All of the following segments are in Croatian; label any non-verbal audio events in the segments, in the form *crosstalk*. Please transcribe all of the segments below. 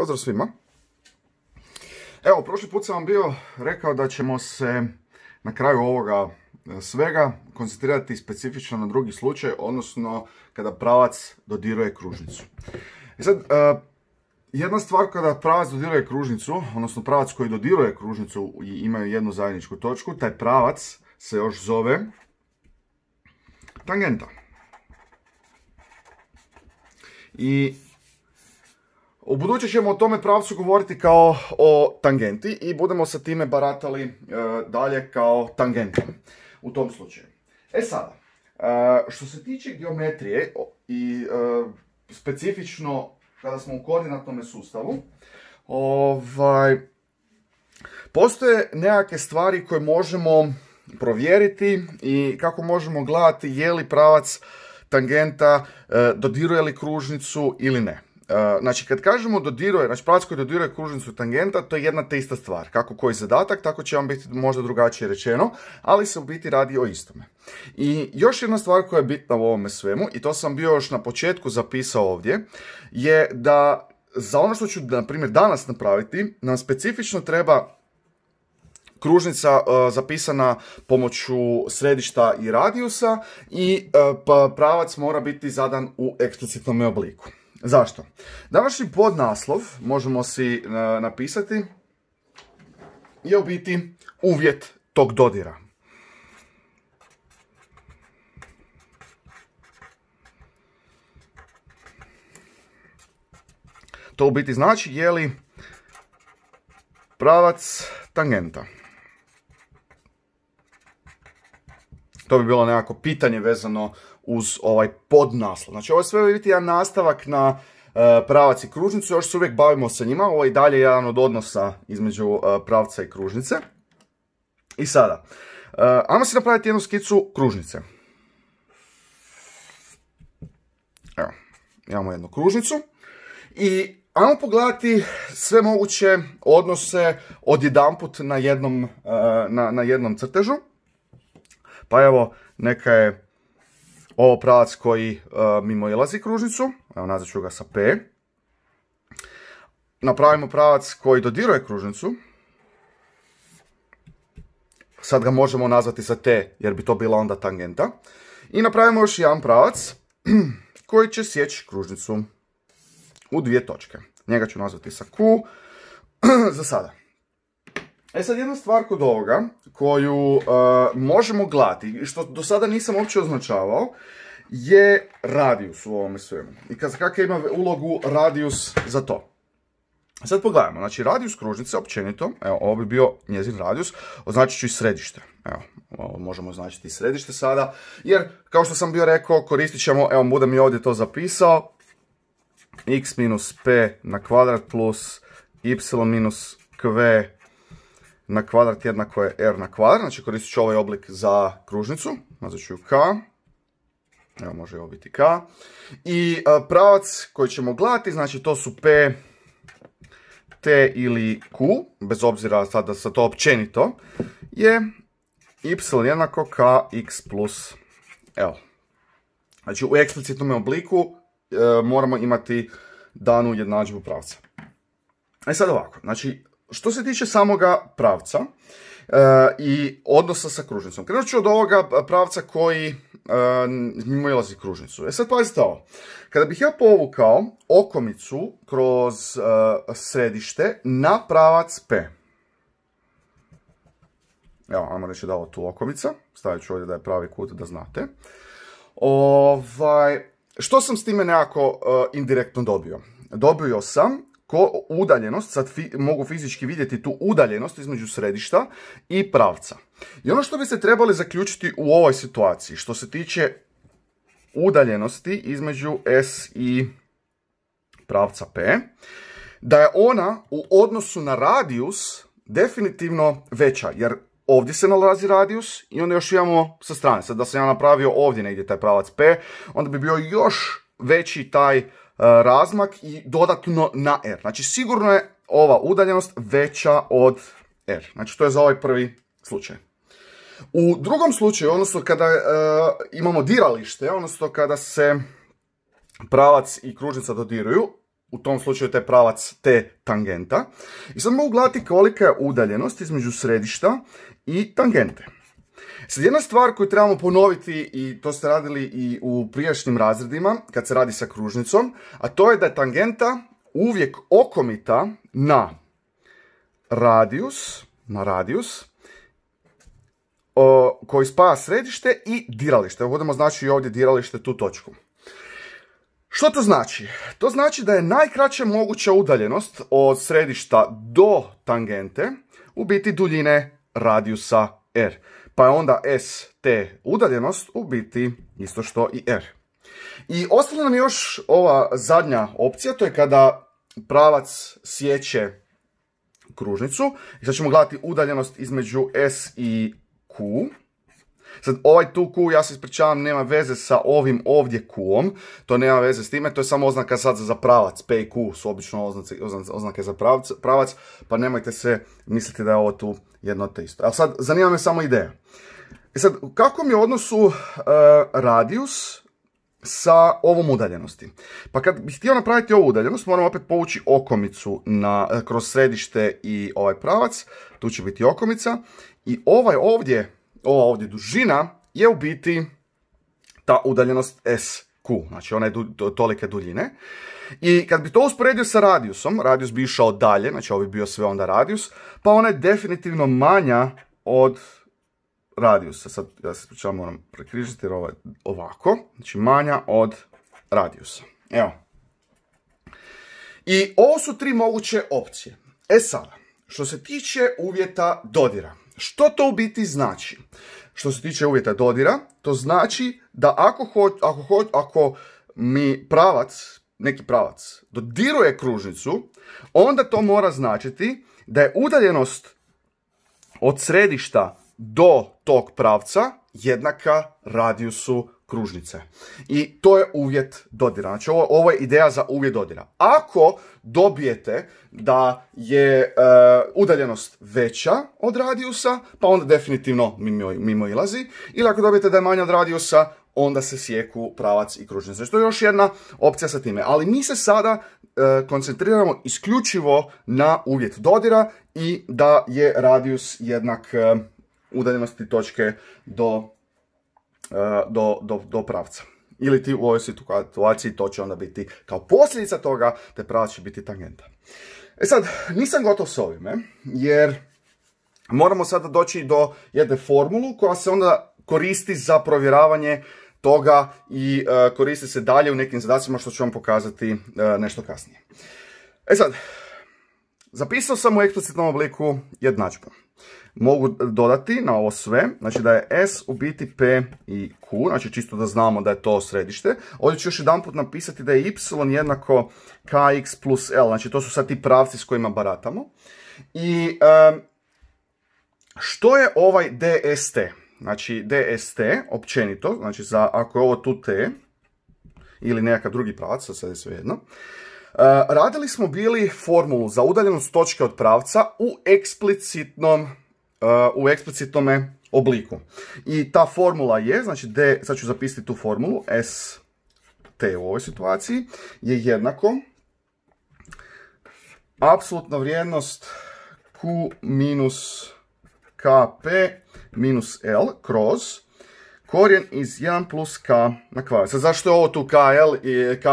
Pozdrav svima. Evo, prošli put sam vam bio rekao da ćemo se na kraju ovoga e, svega koncentrirati specifično na drugi slučaj, odnosno kada pravac dodiruje kružnicu. I e sad, e, jedna stvar kada pravac dodiruje kružnicu, odnosno pravac koji dodiruje kružnicu i imaju jednu zajedničku točku, taj pravac se još zove tangenta. I u buduće ćemo o tome pravcu govoriti kao o tangenti i budemo sa time baratali e, dalje kao tangentom u tom slučaju. E sada, e, što se tiče geometrije i e, specifično kada smo u koordinatnom sustavu, ovaj, postoje nekakve stvari koje možemo provjeriti i kako možemo gledati je li pravac tangenta dodiruje li kružnicu ili ne. Eh, znači kad kažemo dodiruje, znači pravac koji dodiruje kružnicu tangenta, to je jedna te ista stvar. Kako koji zadatak, tako će vam biti možda drugačije rečeno, ali se u biti radi o istome. I još jedna stvar koja je bitna u ovome svemu, i to sam bio još na početku zapisao ovdje, je da za ono što ću, na primjer, danas napraviti, nam specifično treba kružnica eh, zapisana pomoću središta i radijusa i eh, pa pravac mora biti zadan u eksplicitnom obliku. Zašto? Današnji podnaslov možemo si e, napisati je u biti uvjet tog dodira. To u biti znači je li pravac tangenta. To bi bilo nekako pitanje vezano uz ovaj podnaslov. Znači ovo je sve vidite jedan nastavak na e, pravac i kružnicu, još se uvijek bavimo sa njima, ovo je i dalje jedan od odnosa između e, pravca i kružnice. I sada, e, ajmo si napraviti jednu skicu kružnice. Evo, imamo jednu kružnicu i ajmo pogledati sve moguće odnose odjedanput na jednom, na, na jednom crtežu. Pa evo, neka je ovo pravac koji e, mimo ilazi kružnicu, evo nazvat ću ga sa P. Napravimo pravac koji dodiruje kružnicu. Sad ga možemo nazvati sa T jer bi to bila onda tangenta. I napravimo još jedan pravac *clears throat* koji će sjeći kružnicu u dvije točke. Njega ću nazvati sa Q *clears throat* za sada. E sad jedna stvar kod ovoga koju e, možemo glati, što do sada nisam uopće označavao, je radijus u ovome svemu. I kakva ima ulogu radijus za to? Sad pogledajmo, znači radijus kružnice općenito, evo ovo bi bio njezin radijus, označit ću i središte. Evo, ovo možemo označiti i središte sada, jer kao što sam bio rekao koristit ćemo, evo budem i ovdje to zapisao, x minus p na kvadrat plus y minus q na kvadrat jednako je r na kvadrat, znači koristit ću ovaj oblik za kružnicu, nazvat ću k, evo može ovo biti k, i e, pravac koji ćemo gledati, znači to su p, t ili q, bez obzira sada sa to općenito, je y jednako kx plus l. Znači u eksplicitnom obliku e, moramo imati danu jednadžbu pravca. E sad ovako, znači što se tiče samoga pravca e, i odnosa sa kružnicom. Krenut ću od ovoga pravca koji e, mimo kružnicu. E sad pazite ovo. Kada bih ja povukao okomicu kroz e, središte na pravac P. Evo, ajmo reći da ovo tu okomica. Stavit ću ovdje da je pravi kut, da znate. Ovaj, što sam s time nekako indirektno dobio? Dobio sam ko, udaljenost, sad mogu fizički vidjeti tu udaljenost između središta i pravca. I ono što bi se trebali zaključiti u ovoj situaciji, što se tiče udaljenosti između S i pravca P, da je ona u odnosu na radijus definitivno veća, jer ovdje se nalazi radijus i onda još imamo sa strane. Sad da sam ja napravio ovdje negdje taj pravac P, onda bi bio još veći taj E, razmak i dodatno na R. Znači sigurno je ova udaljenost veća od R. Znači to je za ovaj prvi slučaj. U drugom slučaju, odnosno kada e, imamo diralište, odnosno kada se pravac i kružnica dodiruju, u tom slučaju te pravac te tangenta. I sad mogu gledati kolika je udaljenost između središta i tangente. Sad jedna stvar koju trebamo ponoviti i to ste radili i u prijašnjim razredima kad se radi sa kružnicom, a to je da je tangenta uvijek okomita na radius, na radius koji spaja središte i diralište. Uvodimo znači i ovdje diralište tu točku. Što to znači? To znači da je najkraća moguća udaljenost od središta do tangente u biti duljine radijusa r pa je onda S, T udaljenost u biti isto što i R. I ostala nam još ova zadnja opcija, to je kada pravac sjeće kružnicu. I sad ćemo gledati udaljenost između S i Q. Sad, ovaj tu Q, ja se ispričavam, nema veze sa ovim ovdje Q-om, to nema veze s time, to je samo oznaka sad za pravac, P i Q su obično oznake za pravac, pa nemojte se misliti da je ovo tu jedno te isto. A sad, zanima me samo ideja. I e sad, kako mi je odnosu radijus e, radius sa ovom udaljenosti. Pa kad bih htio napraviti ovu udaljenost, moram opet povući okomicu na, e, kroz središte i ovaj pravac. Tu će biti okomica. I ovaj ovdje ova ovdje dužina je u biti ta udaljenost sq, znači ona je tolike duljine. I kad bi to usporedio sa radijusom, radijus bi išao dalje, znači ovo bi bio sve onda radijus, pa ona je definitivno manja od radijusa. Sad, ja se pričavam, moram prekrižiti jer ovo je ovako, znači manja od radijusa. Evo. I ovo su tri moguće opcije. E sada, što se tiče uvjeta dodira, što to u biti znači? Što se tiče uvjeta dodira, to znači da ako, ako, ako mi pravac, neki pravac, dodiruje kružnicu, onda to mora značiti da je udaljenost od središta do tog pravca jednaka radijusu kružnice. I to je uvjet dodira. Znači, ovo, je ideja za uvjet dodira. Ako dobijete da je e, udaljenost veća od radijusa, pa onda definitivno mimo, mimo ilazi. Ili ako dobijete da je manja od radijusa, onda se sjeku pravac i kružnice. Znači, to je još jedna opcija sa time. Ali mi se sada e, koncentriramo isključivo na uvjet dodira i da je radijus jednak e, udaljenosti točke do E, do, do, do pravca. Ili ti u ovoj situaciji to će onda biti kao posljedica toga, te pravac će biti tangenta. E sad, nisam gotov s ovime, jer moramo sada doći do jedne formulu koja se onda koristi za provjeravanje toga i e, koristi se dalje u nekim zadacima što ću vam pokazati e, nešto kasnije. E sad, zapisao sam u eksplicitnom obliku jednadžbu mogu dodati na ovo sve, znači da je S u biti P i Q, znači čisto da znamo da je to središte. Ovdje ću još jedan put napisati da je Y jednako KX plus L, znači to su sad ti pravci s kojima baratamo. I što je ovaj DST? Znači DST, općenito, znači za, ako je ovo tu T, ili nekakav drugi pravac, sad je sve jedno, e, radili smo bili formulu za udaljenost točke od pravca u eksplicitnom u eksplicitnome obliku. I ta formula je, znači D, sad ću zapisati tu formulu, S, T u ovoj situaciji, je jednako apsolutna vrijednost Q minus KP minus L kroz korijen iz 1 plus K na kvadrat. Sad zašto je ovo tu KL, i, K,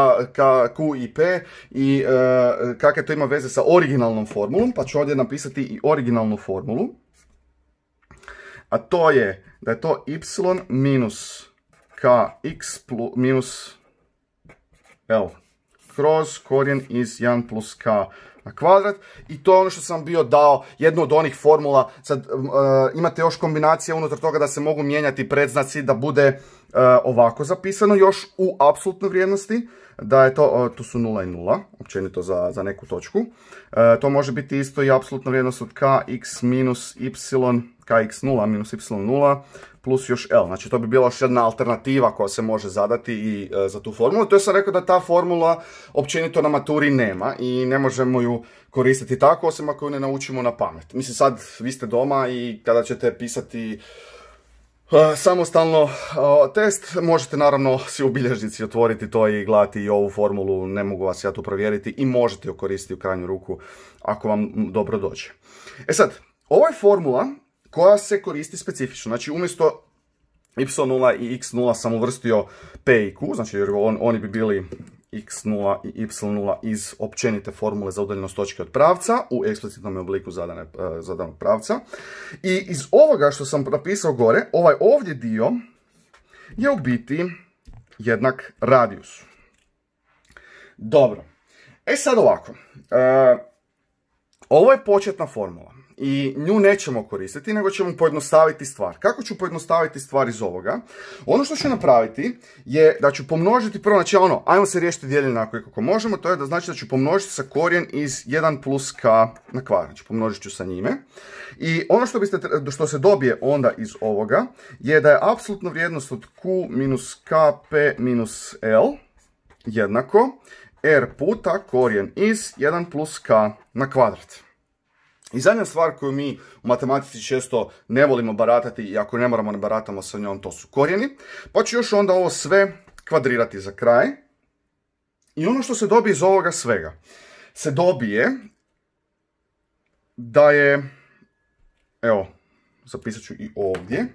Q i P i e, kakve to ima veze sa originalnom formulom, pa ću ovdje napisati i originalnu formulu a to je da je to y minus kx minus L kroz korijen iz 1 plus k na kvadrat i to je ono što sam bio dao, jednu od onih formula, sad e, imate još kombinacije unutar toga da se mogu mijenjati predznaci da bude e, ovako zapisano još u apsolutnoj vrijednosti, da je to, e, tu su 0 i 0, općenito za, neku točku, to može biti isto i apsolutna vrijednost od kx minus y kx0 minus y0 plus još L. Znači to bi bila još jedna alternativa koja se može zadati i e, za tu formulu. To je sam rekao da ta formula općenito na maturi nema i ne možemo ju koristiti tako osim ako ju ne naučimo na pamet. Mislim sad vi ste doma i kada ćete pisati e, samostalno e, test, možete naravno si u bilježnici otvoriti to i gledati i ovu formulu, ne mogu vas ja tu provjeriti i možete ju koristiti u krajnju ruku ako vam dobro dođe. E sad, ovo je formula koja se koristi specifično. Znači umjesto y0 i x0 sam uvrstio p i q, znači jer oni bi bili x0 i y0 iz općenite formule za udaljenost točke od pravca u eksplicitnom obliku zadane, e, zadanog pravca. I iz ovoga što sam napisao gore, ovaj ovdje dio je u biti jednak radijus. Dobro. E sad ovako. Uh, ovo je početna formula i nju nećemo koristiti, nego ćemo pojednostaviti stvar. Kako ću pojednostaviti stvar iz ovoga? Ono što ću napraviti je da ću pomnožiti prvo, znači ono, ajmo se riješiti dijeljena ako kako možemo, to je da znači da ću pomnožiti sa korijen iz 1 plus k na kvar, znači pomnožit ću sa njime. I ono što, biste, što se dobije onda iz ovoga je da je apsolutna vrijednost od q minus kp minus l jednako r puta korijen iz 1 plus k na kvadrat. I zadnja stvar koju mi u matematici često ne volimo baratati i ako ne moramo ne baratamo sa njom, to su korijeni. Pa ću još onda ovo sve kvadrirati za kraj. I ono što se dobije iz ovoga svega, se dobije da je, evo, zapisat ću i ovdje,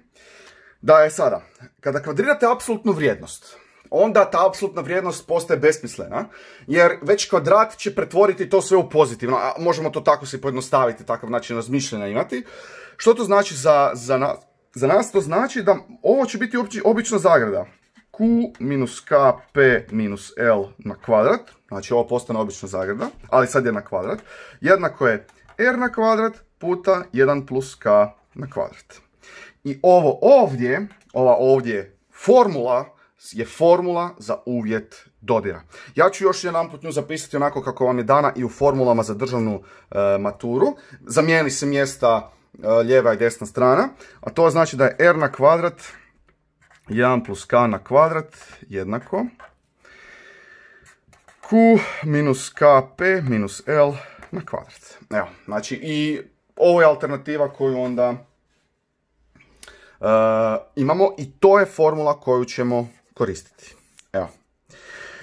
da je sada, kada kvadrirate apsolutnu vrijednost, onda ta apsolutna vrijednost postaje besmislena, jer već kvadrat će pretvoriti to sve u pozitivno, a možemo to tako se pojednostaviti, takav način razmišljenja imati. Što to znači za, za, nas? za nas? To znači da ovo će biti obična zagrada. Q minus K P minus L na kvadrat, znači ovo postane obična zagrada, ali sad je na kvadrat, jednako je R na kvadrat puta 1 plus K na kvadrat. I ovo ovdje, ova ovdje formula je formula za uvjet dodira. Ja ću još jedan put nju zapisati onako kako vam je dana i u formulama za državnu e, maturu. Zamijeni se mjesta ljeva lijeva i desna strana, a to znači da je r na kvadrat 1 plus k na kvadrat jednako q minus kp minus l na kvadrat. Evo, znači i ovo je alternativa koju onda e, imamo i to je formula koju ćemo koristiti. Evo.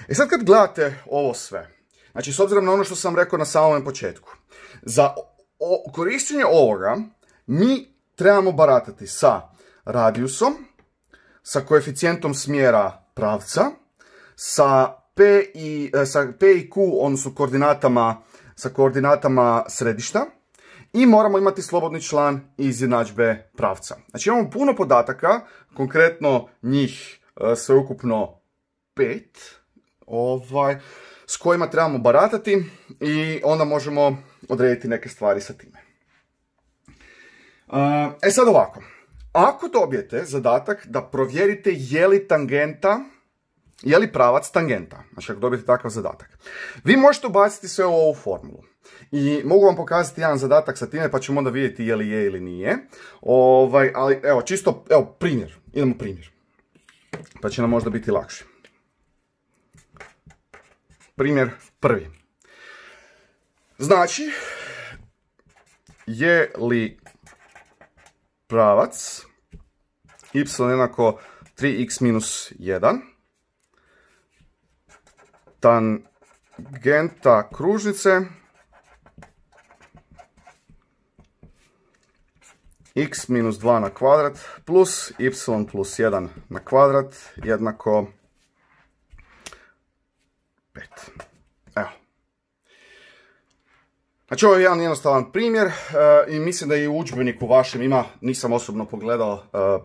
E sad kad gledate ovo sve, znači s obzirom na ono što sam rekao na samom početku, za korištenje ovoga mi trebamo baratati sa radijusom, sa koeficijentom smjera pravca, sa P i, e, sa odnosno koordinatama, sa koordinatama središta, i moramo imati slobodni član izjednačbe pravca. Znači imamo puno podataka, konkretno njih E, ukupno pet, ovaj, s kojima trebamo baratati i onda možemo odrediti neke stvari sa time. E, e sad ovako, ako dobijete zadatak da provjerite je li tangenta, je li pravac tangenta, znači ako dobijete takav zadatak, vi možete ubaciti sve u ovu formulu. I mogu vam pokazati jedan zadatak sa time pa ćemo onda vidjeti je li je ili nije. Ovaj, ali evo, čisto, evo primjer, idemo primjer pa će nam možda biti lakše. Primjer prvi. Znači, je li pravac y jednako 3x minus 1 tangenta kružnice x minus 2 na kvadrat plus y plus 1 na kvadrat jednako 5. Znači ovo je jedan jednostavan primjer e, i mislim da i u udžbeniku vašem ima, nisam osobno pogledao e, e,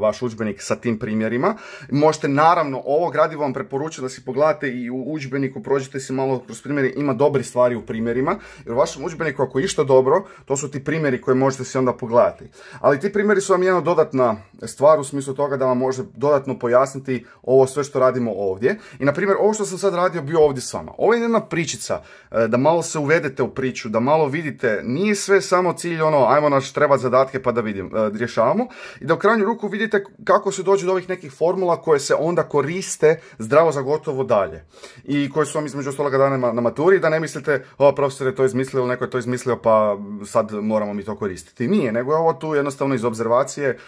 vaš udžbenik sa tim primjerima. Možete naravno ovo gradivo vam preporučujem da si pogledate i u udžbeniku, prođite si malo kroz primjeri, ima dobri stvari u primjerima. Jer u vašem udžbeniku ako išta dobro, to su ti primjeri koje možete si onda pogledati. Ali ti primjeri su vam jedna dodatna stvar u smislu toga da vam može dodatno pojasniti ovo sve što radimo ovdje. I na primjer ovo što sam sad radio bio ovdje s vama. Ovo je jedna pričica da malo se uvedete u priču, da malo vidite, nije sve samo cilj ono, ajmo naš treba zadatke pa da vidim, e, rješavamo. I da u krajnju ruku vidite kako se dođe do ovih nekih formula koje se onda koriste zdravo za gotovo dalje. I koje su vam između ostaloga dane na maturi, da ne mislite, o profesor je to izmislio, neko je to izmislio, pa sad moramo mi to koristiti. Nije, nego je ovo tu jednostavno iz observacije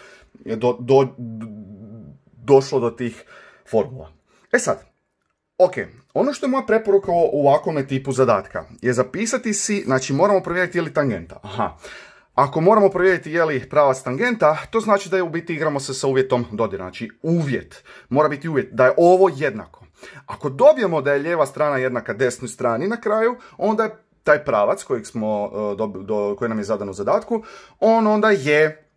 do, do, do, došlo do tih formula. E sad, Ok, ono što je moja preporuka u ovakvome tipu zadatka je zapisati si, znači moramo provjeriti je li tangenta. Aha. Ako moramo provjeriti je li pravac tangenta, to znači da je u biti igramo se sa uvjetom dodira. Znači uvjet, mora biti uvjet da je ovo jednako. Ako dobijemo da je lijeva strana jednaka desnoj strani na kraju, onda je taj pravac kojeg smo, e, do, do, koji nam je zadan u zadatku, on onda je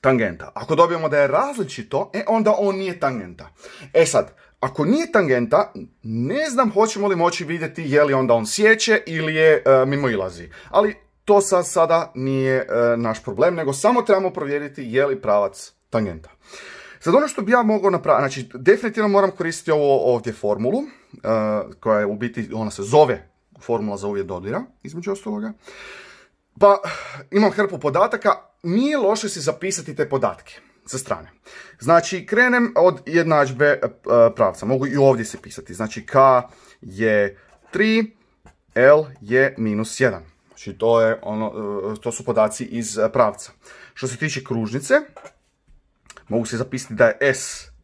tangenta. Ako dobijemo da je različito, e onda on nije tangenta. E sad, ako nije tangenta, ne znam hoćemo li moći vidjeti je li onda on sjeće ili je e, mimoilazi. Ali to sad sada nije e, naš problem, nego samo trebamo provjeriti je li pravac tangenta. Sad ono što bi ja mogao napraviti, znači definitivno moram koristiti ovo ovdje formulu, e, koja je u biti, ona se zove formula za uvjet dodira, između ostaloga. Pa imam hrpu podataka, nije loše si zapisati te podatke sa strane. Znači, krenem od jednadžbe e, pravca. Mogu i ovdje se pisati. Znači, k je 3, l je minus 1. Znači, to, je ono, e, to su podaci iz e, pravca. Što se tiče kružnice, mogu se zapisati da je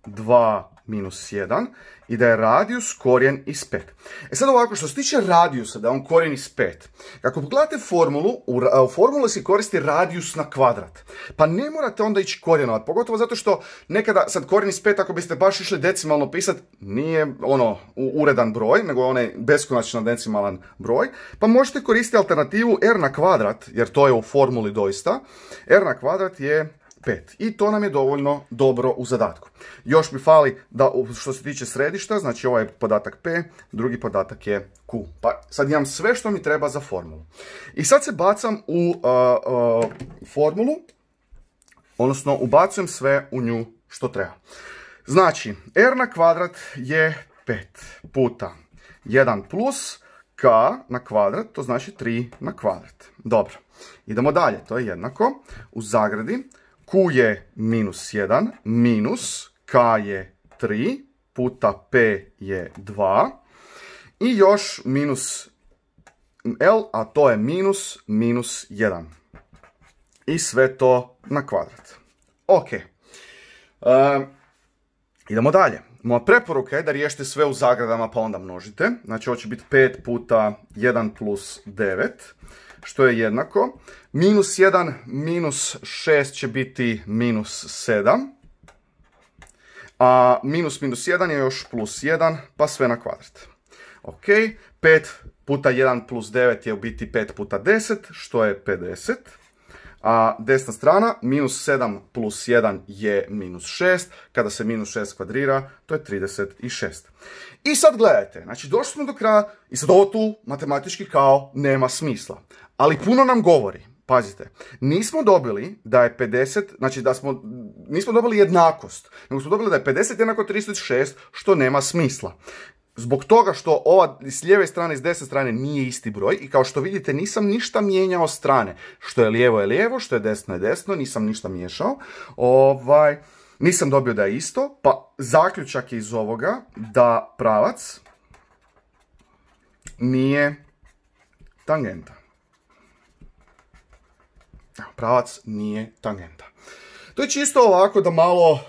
s2 minus 1 i da je radijus korijen iz 5. E sad ovako, što se tiče radijusa, da je on korijen iz 5, Ako pogledate formulu, u, u formuli se koristi radijus na kvadrat. Pa ne morate onda ići korijenovat, pogotovo zato što nekada, sad korijen iz 5, ako biste baš išli decimalno pisat, nije ono uredan broj, nego onaj beskonačno decimalan broj, pa možete koristiti alternativu r na kvadrat, jer to je u formuli doista, r na kvadrat je 5. I to nam je dovoljno dobro u zadatku. Još mi fali da što se tiče središta, znači ovaj podatak P, drugi podatak je Q. Pa sad imam sve što mi treba za formulu. I sad se bacam u formulu, odnosno ubacujem sve u nju što treba. Znači, r na kvadrat je 5 puta 1 plus k na kvadrat, to znači 3 na kvadrat. Dobro, idemo dalje, to je jednako. U zagradi Q je minus 1, minus K je 3, puta P je 2. I još minus L, a to je minus minus 1. I sve to na kvadrat. Ok. Um, idemo dalje moja preporuka je da riješite sve u zagradama pa onda množite. Znači, ovo će biti 5 puta 1 plus 9, što je jednako. Minus 1 minus 6 će biti minus 7. A minus minus 1 je još plus 1, pa sve na kvadrat. Ok, 5 puta 1 plus 9 je u biti 5 puta 10, što je 50 a desna strana minus 7 plus 1 je minus 6, kada se minus 6 kvadrira, to je 36. I sad gledajte, znači došli smo do kraja i sad ovo tu matematički kao nema smisla. Ali puno nam govori, pazite, nismo dobili da je 50, znači da smo, nismo dobili jednakost, nego smo dobili da je 50 jednako 36, što nema smisla. Zbog toga što ova s lijeve strane i s desne strane nije isti broj i kao što vidite nisam ništa mijenjao strane. Što je lijevo je lijevo, što je desno je desno, nisam ništa miješao. Ovaj, nisam dobio da je isto, pa zaključak je iz ovoga da pravac nije tangenta. Pravac nije tangenta. To je čisto ovako da malo,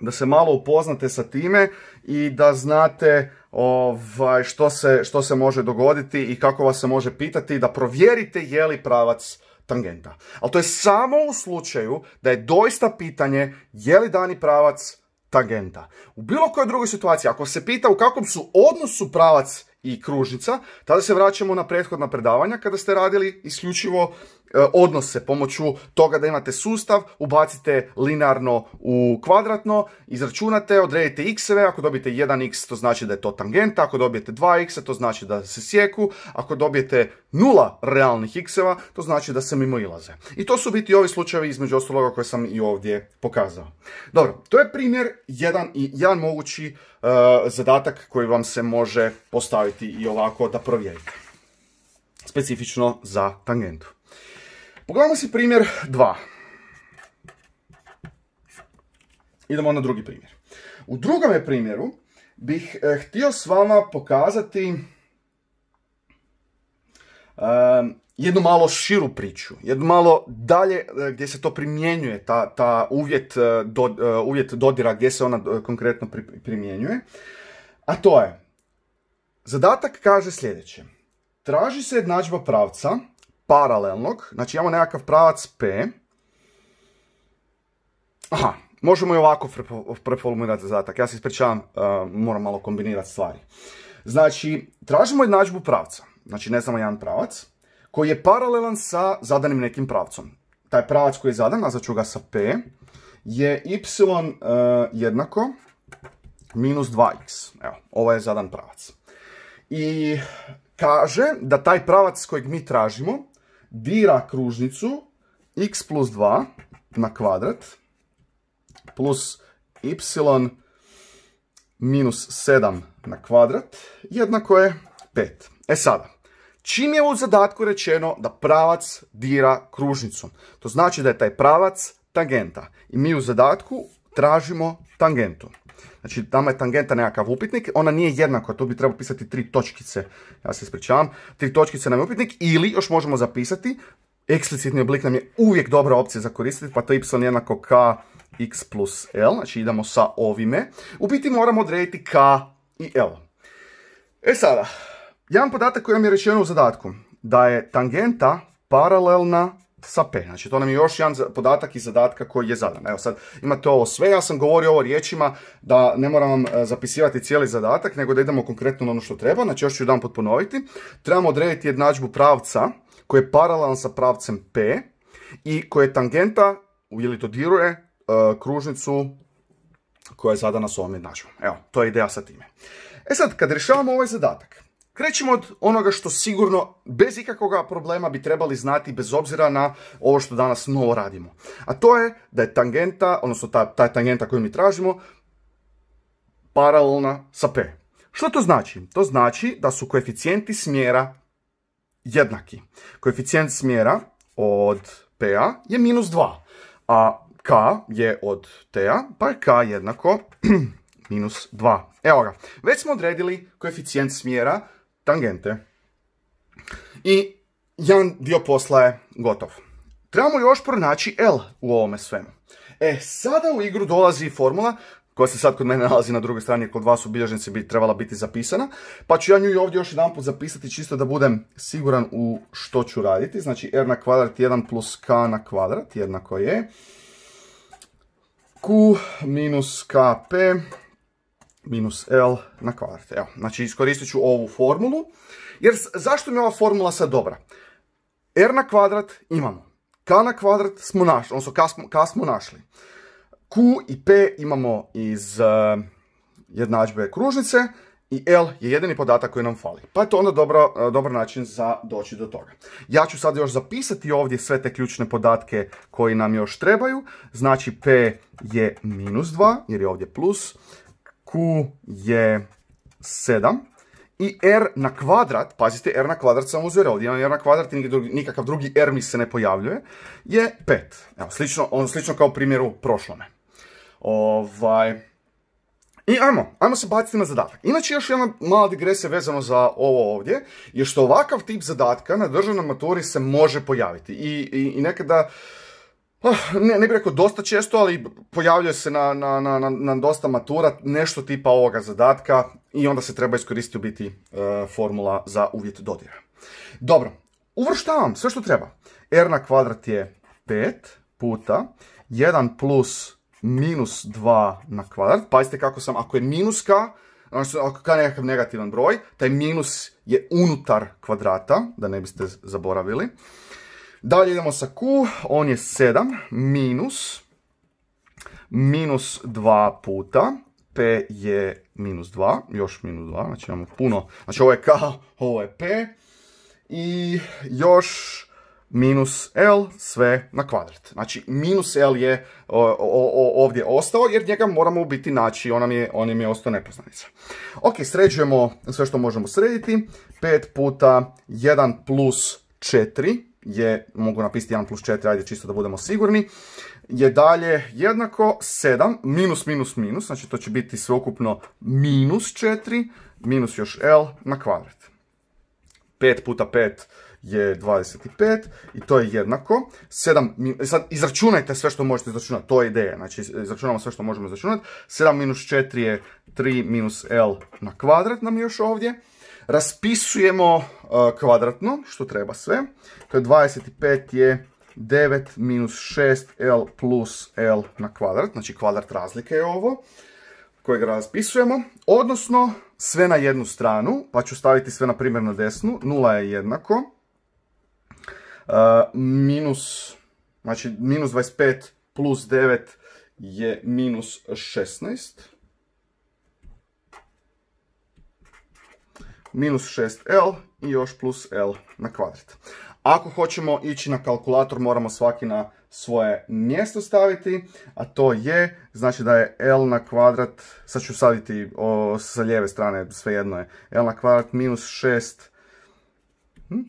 da se malo upoznate sa time i da znate ovaj, što, se, što se može dogoditi i kako vas se može pitati da provjerite je li pravac tangenta. Ali to je samo u slučaju da je doista pitanje je li dani pravac tangenta. U bilo kojoj drugoj situaciji, ako se pita u kakvom su odnosu pravac i kružnica, tada se vraćamo na prethodna predavanja kada ste radili isključivo E, odnose pomoću toga da imate sustav, ubacite linarno u kvadratno, izračunate, odredite x-eve, ako dobijete 1x to znači da je to tangenta, ako dobijete 2x to znači da se sjeku, ako dobijete nula realnih x-eva to znači da se mimo ilaze. I to su biti ovi slučajevi između ostaloga koje sam i ovdje pokazao. Dobro, to je primjer jedan, i jedan mogući e, zadatak koji vam se može postaviti i ovako da provjerite. Specifično za tangentu. Pogledajmo si primjer 2. Idemo na drugi primjer. U drugome primjeru bih eh, htio s vama pokazati ehm, jednu malo širu priču, jednu malo dalje eh, gdje se to primjenjuje, ta, ta uvjet, eh, uvjet dodira gdje se ona konkretno primjenjuje. A to je, zadatak kaže sljedeće. Traži se jednadžba pravca paralelnog, znači imamo nekakav pravac P. Aha, možemo i ovako preformulirati zadatak. Ja se ispričavam, uh, moram malo kombinirati stvari. Znači, tražimo jednadžbu pravca. Znači, ne znamo jedan pravac koji je paralelan sa zadanim nekim pravcom. Taj pravac koji je zadan, nazvaću ga sa P, je y uh, jednako minus 2x. Evo, ovo je zadan pravac. I kaže da taj pravac kojeg mi tražimo dira kružnicu x plus 2 na kvadrat plus y minus 7 na kvadrat jednako je 5. E sada, čim je u zadatku rečeno da pravac dira kružnicu, to znači da je taj pravac tangenta. I mi u zadatku tražimo tangentu. Znači, tamo je tangenta nekakav upitnik, ona nije jednako. tu bi trebalo pisati tri točkice, ja se ispričavam, tri točkice nam je upitnik, ili još možemo zapisati, eksplicitni oblik nam je uvijek dobra opcija za koristiti, pa to je y jednako k x plus l, znači idemo sa ovime. U biti moramo odrediti k i l. E sada, jedan podatak koji vam je rečeno u zadatku, da je tangenta paralelna sa P. Znači to nam je još jedan podatak iz zadatka koji je zadan. Evo sad imate ovo sve, ja sam govorio ovo riječima da ne moram vam e, zapisivati cijeli zadatak, nego da idemo konkretno na ono što treba. Znači još ću jedan pot ponoviti. Trebamo odrediti jednadžbu pravca koji je paralelan sa pravcem P i koji je tangenta, ili to diruje, e, kružnicu koja je zadana s ovom jednadžbom. Evo, to je ideja sa time. E sad, kad rješavamo ovaj zadatak, Krećemo od onoga što sigurno bez ikakvoga problema bi trebali znati bez obzira na ovo što danas novo radimo. A to je da je tangenta, odnosno ta, ta tangenta koju mi tražimo, paralelna sa P. Što to znači? To znači da su koeficijenti smjera jednaki. Koeficijent smjera od p p-a je minus 2, a K je od t pa je K jednako *clears throat* minus 2. Evo ga, već smo odredili koeficijent smjera tangente. I jedan dio posla je gotov. Trebamo još pronaći L u ovome svemu. E, sada u igru dolazi formula koja se sad kod mene nalazi na drugoj strani, kod vas u bilježnici bi trebala biti zapisana. Pa ću ja nju ovdje još jedan put zapisati čisto da budem siguran u što ću raditi. Znači r na kvadrat 1 plus k na kvadrat jednako je q minus kp minus L na kvadrat. Evo, znači iskoristit ću ovu formulu. Jer zašto mi je ova formula sad dobra? R na kvadrat imamo. K na kvadrat smo našli, odnosno K smo, našli. Q i P imamo iz e, jednadžbe kružnice i L je jedini podatak koji nam fali. Pa je to onda e, dobar način za doći do toga. Ja ću sad još zapisati ovdje sve te ključne podatke koji nam još trebaju. Znači P je minus 2, jer je ovdje plus je 7. I R na kvadrat, pazite, R na kvadrat sam uzeo, ovdje imam R na kvadrat i nikakav drugi R mi se ne pojavljuje, je 5. Evo, slično, on slično kao primjeru prošlome. Ovaj... I ajmo, ajmo se baciti na zadatak. Inače, još jedna mala digresija vezano za ovo ovdje, je što ovakav tip zadatka na državnom maturi se može pojaviti. i nekada Ah, ne, ne bih rekao dosta često, ali pojavljuje se na, na, na, na dosta matura nešto tipa ovoga zadatka i onda se treba iskoristiti u biti eh, formula za uvjet dodira. Dobro, uvrštavam sve što treba. R na kvadrat je 5 puta 1 plus minus 2 na kvadrat. Pazite kako sam, ako je minus k, ako je nekakav negativan broj, taj minus je unutar kvadrata, da ne biste zaboravili. Dalje idemo sa Q, on je 7 minus, minus 2 puta, P je minus 2, još minus 2, znači imamo puno, znači ovo je K, ovo je P, i još minus L sve na kvadrat. Znači, minus L je ovdje ostao, jer njega moramo biti naći, on je, on je ostao nepoznanica. Ok, sređujemo sve što možemo srediti. 5 puta 1 plus 4 je, mogu napisati 1 plus 4, ajde čisto da budemo sigurni, je dalje jednako 7, minus, minus, minus, znači to će biti sveukupno minus 4, minus još L na kvadrat. 5 puta 5 je 25 i to je jednako. 7, sad izračunajte sve što možete izračunati, to je ideja, znači izračunamo sve što možemo izračunati. 7 minus 4 je 3 minus L na kvadrat nam je još ovdje. Raspisujemo E, kvadratno, što treba sve. To je 25 je 9 minus 6L plus L na kvadrat, znači kvadrat razlike je ovo kojeg raspisujemo, odnosno sve na jednu stranu, pa ću staviti sve na primjer na desnu, 0 je jednako, e, minus, znači minus 25 plus 9 je minus 16, minus 6L i još plus L na kvadrat. Ako hoćemo ići na kalkulator, moramo svaki na svoje mjesto staviti, a to je, znači da je L na kvadrat, sad ću staviti o, sa lijeve strane, sve jedno je, L na kvadrat minus 6, 6, hm,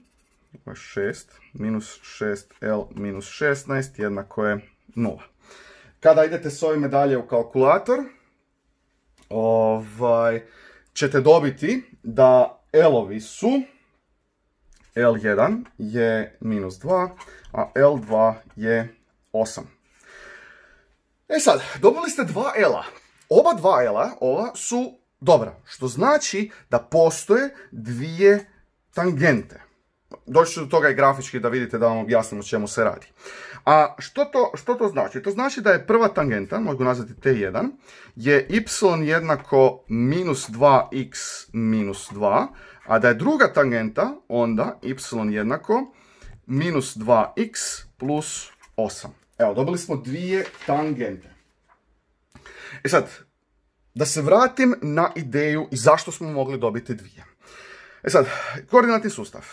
minus 6L minus 16, jednako je 0. Kada idete s ovime dalje u kalkulator, ovaj, ćete dobiti da L-ovi su L1 je minus 2, a L2 je 8. E sad, dobili ste dva L-a. Oba dva L-a, ova su dobra, što znači da postoje dvije tangente. Doći ću do toga i grafički da vidite da vam objasnim o čemu se radi. A što to, znači? To znači da je prva tangenta, mogu nazvati t1, je y jednako minus 2x minus 2, a da je druga tangenta onda y jednako minus 2x plus 8. Evo, dobili smo dvije tangente. E sad, da se vratim na ideju i zašto smo mogli dobiti dvije. E sad, koordinatni sustav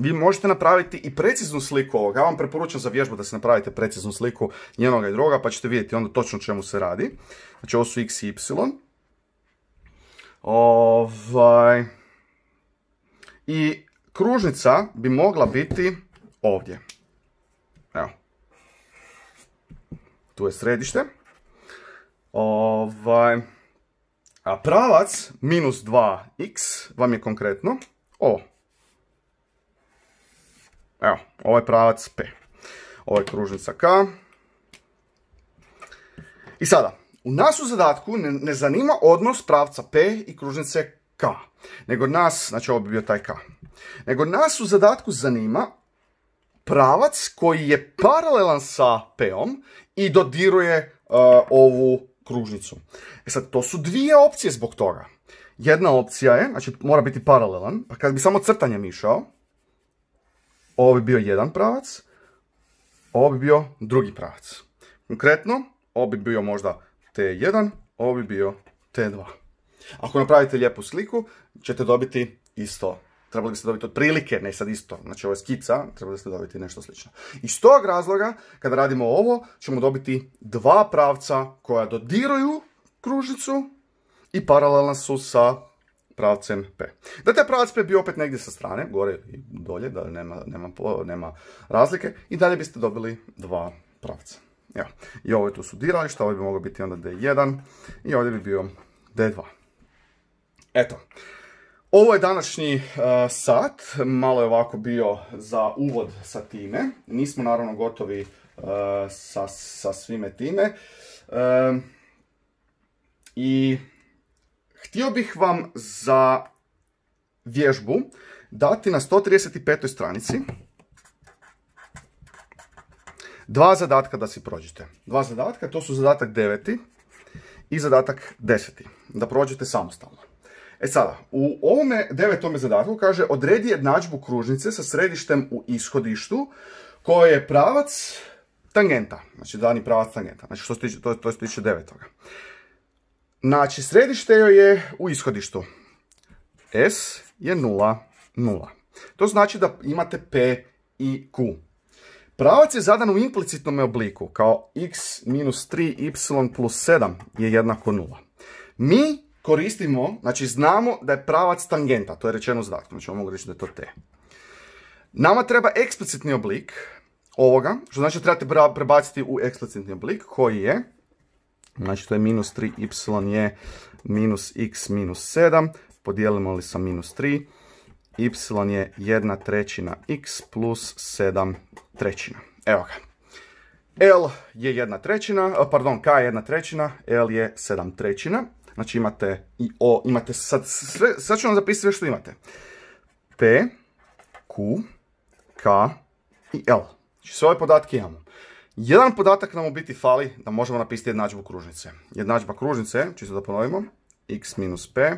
vi možete napraviti i preciznu sliku ovoga. Ja vam preporučam za vježbu da se napravite preciznu sliku njenoga i droga, pa ćete vidjeti onda točno čemu se radi. Znači ovo su x i y. Ovaj... I kružnica bi mogla biti ovdje. Evo. Tu je središte. Ovaj... A pravac minus 2x vam je konkretno ovo. Evo, ovaj pravac P. je ovaj kružnica K. I sada, u nas u zadatku ne, zanima odnos pravca P i kružnice K. Nego nas, znači ovo bi bio taj K. Nego nas u zadatku zanima pravac koji je paralelan sa P-om i dodiruje e, ovu kružnicu. E sad, to su dvije opcije zbog toga. Jedna opcija je, znači mora biti paralelan, pa kad bi samo crtanjem išao, ovo bi bio jedan pravac, ovo bi bio drugi pravac. Konkretno, ovo bi bio možda T1, ovo bi bio T2. Ako napravite lijepu sliku, ćete dobiti isto. Trebali biste dobiti otprilike, ne sad isto, znači ovo je skica, trebali biste dobiti nešto slično. Iz tog razloga, kada radimo ovo, ćemo dobiti dva pravca koja dodiruju kružnicu i paralelna su sa pravcem P. Da taj pravac P bi opet negdje sa strane, gore i dolje, da nema, nema, nema razlike, i dalje biste dobili dva pravca. Evo, i ovo je tu sudirali, što ovo ovaj bi moglo biti onda D1, i ovdje bi bio D2. Eto, ovo je današnji e, sat, malo je ovako bio za uvod sa time. Nismo naravno gotovi e, sa, svime time. E, I Htio bih vam za vježbu dati na 135. stranici dva zadatka da si prođete. Dva zadatka, to su zadatak 9. i zadatak 10. Da prođete samostalno. E sada, u ovome devetome zadatku kaže odredi jednadžbu kružnice sa središtem u ishodištu koje je pravac tangenta. Znači dani pravac tangenta. Znači što to, to se devetoga. Znači, središte joj je u ishodištu. S je 0, 0. To znači da imate P i Q. Pravac je zadan u implicitnom obliku, kao x minus 3, y plus 7 je jednako 0. Mi koristimo, znači znamo da je pravac tangenta, to je rečeno zadatno, znači mogu reći da je to t. Nama treba eksplicitni oblik ovoga, što znači trebate prebaciti u eksplicitni oblik koji je Znači to je minus 3y je minus x minus 7. Podijelimo li sa minus 3, y je 1 trećina x plus 7 trećina. Evo ga. L je jedna trećina, e, pardon, K je jedna trećina, L je sedam trećina. Znači imate i O, imate sad, sve, sad ću vam zapisati sve što imate. P, Q, K i L. Znači sve ove podatke imamo. Jedan podatak nam u biti fali da možemo napisati jednadžbu kružnice. Jednadžba kružnice, čisto da ponovimo, x minus p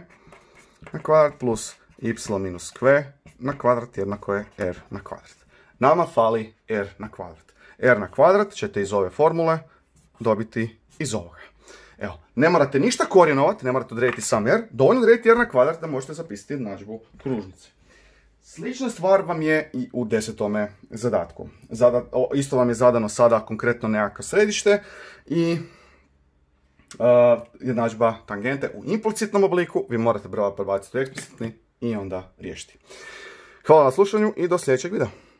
na kvadrat plus y minus q na kvadrat jednako je r na kvadrat. Nama fali r na kvadrat. r na kvadrat ćete iz ove formule dobiti iz ovoga. Evo, ne morate ništa korijenovati, ne morate odrediti sam r, dovoljno odrediti r na kvadrat da možete zapisati jednadžbu kružnice. Slična stvar vam je i u desetome zadatku. isto vam je zadano sada konkretno nekako središte i e, jednadžba tangente u implicitnom obliku. Vi morate prvo prebaciti u eksplicitni i onda riješiti. Hvala na slušanju i do sljedećeg videa.